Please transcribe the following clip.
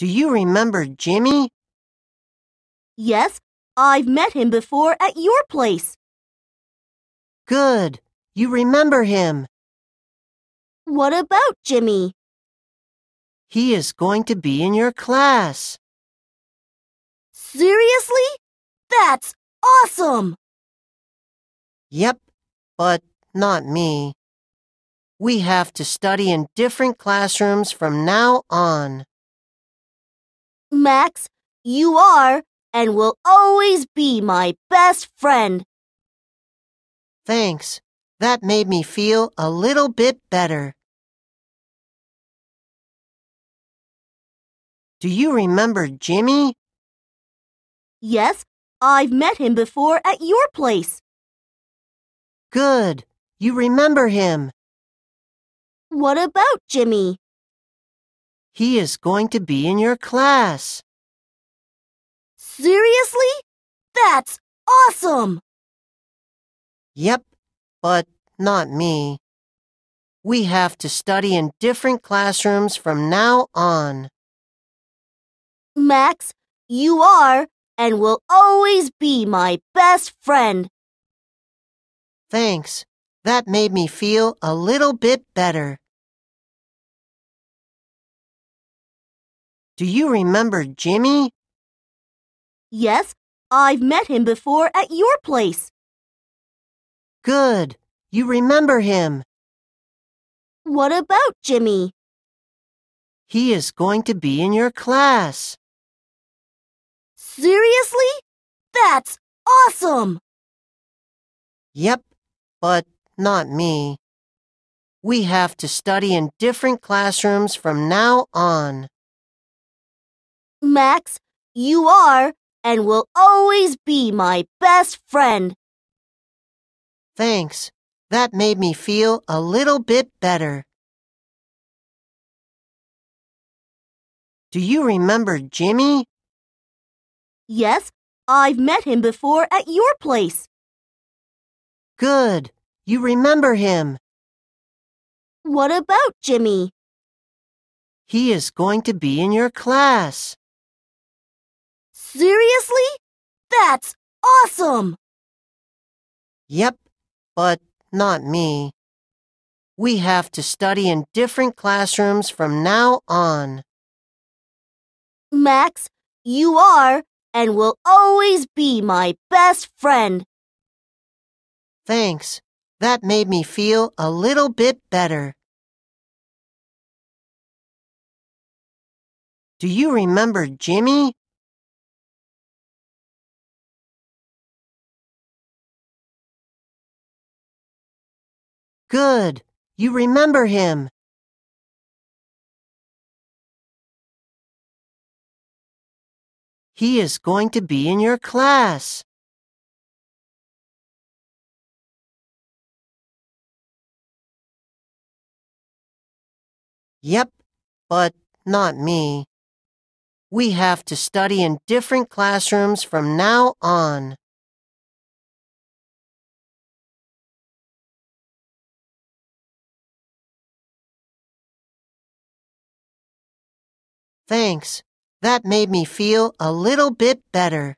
Do you remember Jimmy? Yes, I've met him before at your place. Good. You remember him. What about Jimmy? He is going to be in your class. Seriously? That's awesome! Yep, but not me. We have to study in different classrooms from now on. Max, you are and will always be my best friend. Thanks. That made me feel a little bit better. Do you remember Jimmy? Yes, I've met him before at your place. Good. You remember him. What about Jimmy? He is going to be in your class. Seriously? That's awesome! Yep, but not me. We have to study in different classrooms from now on. Max, you are and will always be my best friend. Thanks. That made me feel a little bit better. Do you remember Jimmy? Yes, I've met him before at your place. Good. You remember him. What about Jimmy? He is going to be in your class. Seriously? That's awesome! Yep, but not me. We have to study in different classrooms from now on. Max, you are and will always be my best friend. Thanks. That made me feel a little bit better. Do you remember Jimmy? Yes, I've met him before at your place. Good. You remember him. What about Jimmy? He is going to be in your class. That's awesome! Yep, but not me. We have to study in different classrooms from now on. Max, you are and will always be my best friend. Thanks. That made me feel a little bit better. Do you remember Jimmy? Good! You remember him! He is going to be in your class. Yep, but not me. We have to study in different classrooms from now on. Thanks. That made me feel a little bit better.